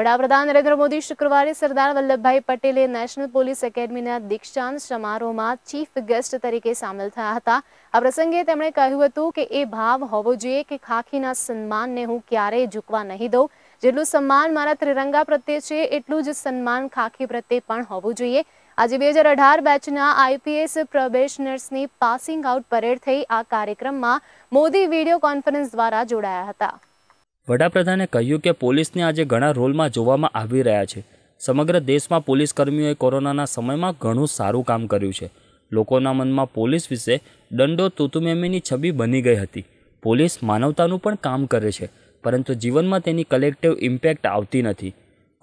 વડાપ્રધાન નરેન્દ્ર મોદી શુક્રવારે સરદાર વલ્લભભાઈ પટેલે નેશનલ પોલીસ એકેડમીના દીક્ષાંત સમારોહમાં ચીફ ગેસ્ટ તરીકે સામેલ થયા હતા આ પ્રસંગે તેમણે કહ્યું હતું કે એ ભાવ હોવો જોઈએ કે ખાખીના સન્માનને હું ક્યારેય ઝૂકવા નહીં દઉં જેટલું સન્માન મારા ત્રિરંગા પ્રત્યે છે એટલું જ સન્માન ખાખી પ્રત્યે પણ હોવું જોઈએ આજે બે હજાર અઢાર બેચના આઈપીએસ પ્રોબેશનર્સની પાસિંગ આઉટ પરેડ થઈ આ કાર્યક્રમમાં મોદી વિડીયો કોન્ફરન્સ દ્વારા જોડાયા હતા વડાપ્રધાને કહ્યું કે પોલીસને આજે ઘણા રોલમાં જોવામાં આવી રહ્યા છે સમગ્ર દેશમાં પોલીસ કર્મીઓએ કોરોનાના સમયમાં ઘણું સારું કામ કર્યું છે લોકોના મનમાં પોલીસ વિશે દંડો તુતુમેમીની છબી બની ગઈ હતી પોલીસ માનવતાનું પણ કામ કરે છે પરંતુ જીવનમાં તેની કલેક્ટિવ ઇમ્પેક્ટ આવતી નથી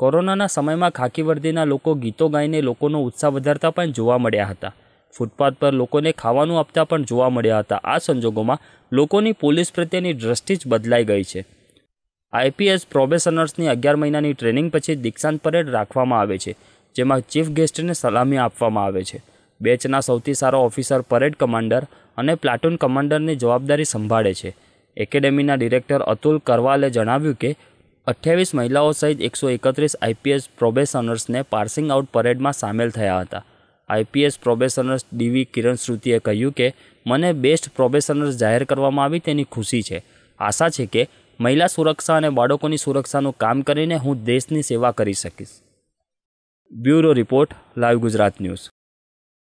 કોરોનાના સમયમાં ખાકી વર્દીના લોકો ગીતો ગાઈને લોકોનો ઉત્સાહ વધારતા પણ જોવા મળ્યા હતા ફૂટપાથ પર લોકોને ખાવાનું આપતા પણ જોવા મળ્યા હતા આ સંજોગોમાં લોકોની પોલીસ પ્રત્યેની દ્રષ્ટિ જ બદલાઈ ગઈ છે આઈપીએસ પ્રોબેશનર્સની અગિયાર મહિનાની ટ્રેનિંગ પછી દીક્ષાંત પરેડ રાખવામાં આવે છે જેમાં ચીફ ગેસ્ટને સલામી આપવામાં આવે છે બેચના સૌથી સારો ઓફિસર પરેડ કમાન્ડર અને પ્લાટૂન કમાન્ડરની જવાબદારી સંભાળે છે એકેડેમીના ડિરેક્ટર અતુલ કરવાલે જણાવ્યું કે અઠ્યાવીસ મહિલાઓ સહિત એકસો એકત્રીસ આઈપીએસ પ્રોબેશનર્સને પાર્સિંગ આઉટ પરેડમાં સામેલ થયા હતા આઈપીએસ પ્રોબેશનર્સ ડીવી કિરણ શ્રુતિએ કહ્યું કે મને બેસ્ટ પ્રોબેશનર્સ જાહેર કરવામાં આવી તેની ખુશી છે આશા છે કે મહિલા સુરક્ષા અને બાળકોની સુરક્ષાનું કામ કરીને હું દેશની સેવા કરી શકીશ bureau report live Gujarat news